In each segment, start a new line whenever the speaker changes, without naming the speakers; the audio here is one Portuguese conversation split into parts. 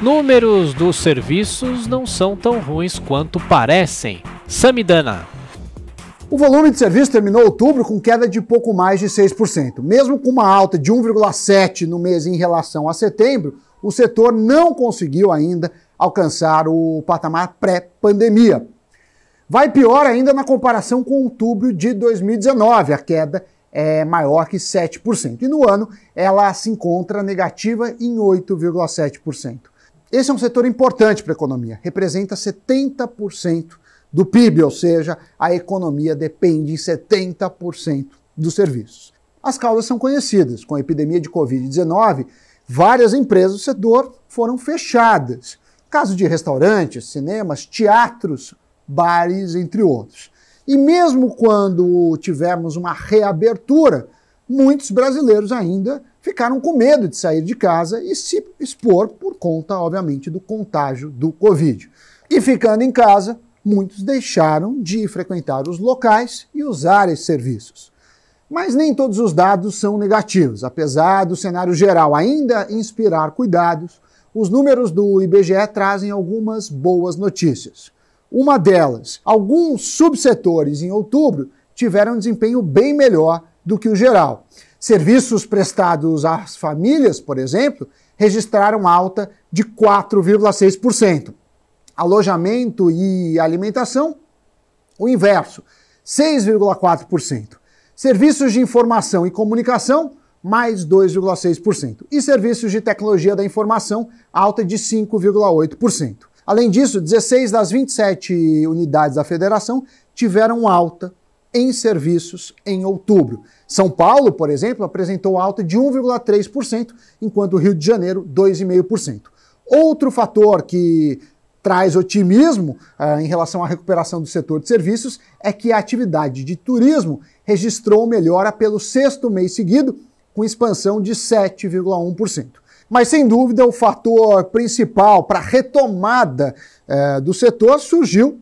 Números dos serviços não são tão ruins quanto parecem. Samidana. O volume de serviço terminou outubro com queda de pouco mais de 6%. Mesmo com uma alta de 1,7% no mês em relação a setembro, o setor não conseguiu ainda alcançar o patamar pré-pandemia. Vai pior ainda na comparação com outubro de 2019, a queda é maior que 7%. E no ano ela se encontra negativa em 8,7%. Esse é um setor importante para a economia, representa 70% do PIB, ou seja, a economia depende em 70% dos serviços. As causas são conhecidas. Com a epidemia de Covid-19, várias empresas do setor foram fechadas. Caso de restaurantes, cinemas, teatros, bares, entre outros. E mesmo quando tivermos uma reabertura, muitos brasileiros ainda ficaram com medo de sair de casa e se expor por conta, obviamente, do contágio do Covid. E ficando em casa, muitos deixaram de frequentar os locais e usar esses serviços. Mas nem todos os dados são negativos. Apesar do cenário geral ainda inspirar cuidados, os números do IBGE trazem algumas boas notícias. Uma delas, alguns subsetores em outubro tiveram um desempenho bem melhor do que o geral. Serviços prestados às famílias, por exemplo, registraram alta de 4,6%. Alojamento e alimentação, o inverso, 6,4%. Serviços de informação e comunicação, mais 2,6%. E serviços de tecnologia da informação, alta de 5,8%. Além disso, 16 das 27 unidades da federação tiveram alta em serviços em outubro. São Paulo, por exemplo, apresentou alta de 1,3%, enquanto o Rio de Janeiro, 2,5%. Outro fator que traz otimismo uh, em relação à recuperação do setor de serviços é que a atividade de turismo registrou melhora pelo sexto mês seguido, com expansão de 7,1%. Mas sem dúvida, o fator principal para a retomada eh, do setor surgiu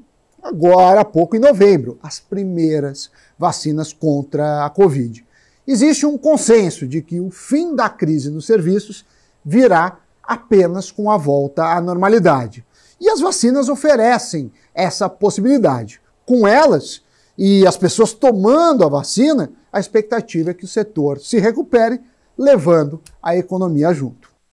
agora há pouco, em novembro, as primeiras vacinas contra a Covid. Existe um consenso de que o fim da crise nos serviços virá apenas com a volta à normalidade. E as vacinas oferecem essa possibilidade. Com elas e as pessoas tomando a vacina, a expectativa é que o setor se recupere, levando a economia junto.